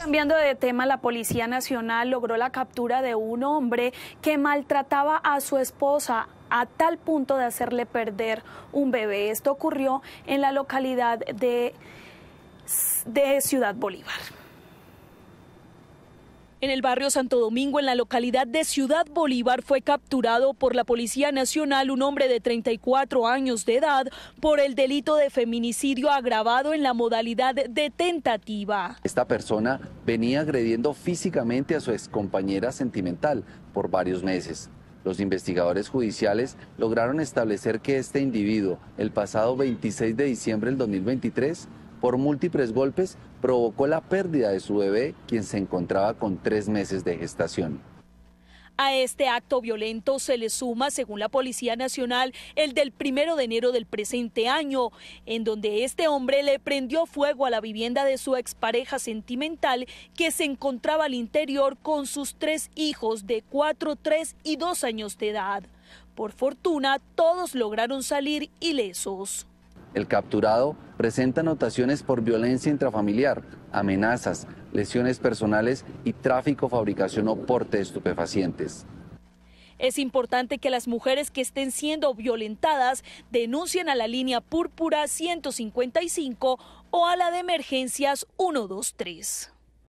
Cambiando de tema, la Policía Nacional logró la captura de un hombre que maltrataba a su esposa a tal punto de hacerle perder un bebé. Esto ocurrió en la localidad de, Ciudad Bolívar. En el barrio Santo Domingo, en la localidad de Ciudad Bolívar, fue capturado por la Policía Nacional un hombre de 34 años de edad por el delito de feminicidio agravado en la modalidad de tentativa. Esta persona venía agrediendo físicamente a su excompañera sentimental por varios meses. Los investigadores judiciales lograron establecer que este individuo, el pasado 26 de diciembre del 2023, por múltiples golpes provocó la pérdida de su bebé, quien se encontraba con tres meses de gestación. A este acto violento se le suma, según la Policía Nacional, el del primero de enero del presente año, en donde este hombre le prendió fuego a la vivienda de su expareja sentimental, que se encontraba al interior con sus tres hijos de 4, 3 y 2 años de edad. Por fortuna, todos lograron salir ilesos. El capturado presenta anotaciones por violencia intrafamiliar, amenazas, lesiones personales y tráfico, fabricación o porte de estupefacientes. Es importante que las mujeres que estén siendo violentadas denuncien a la línea púrpura 155 o a la de emergencias 123.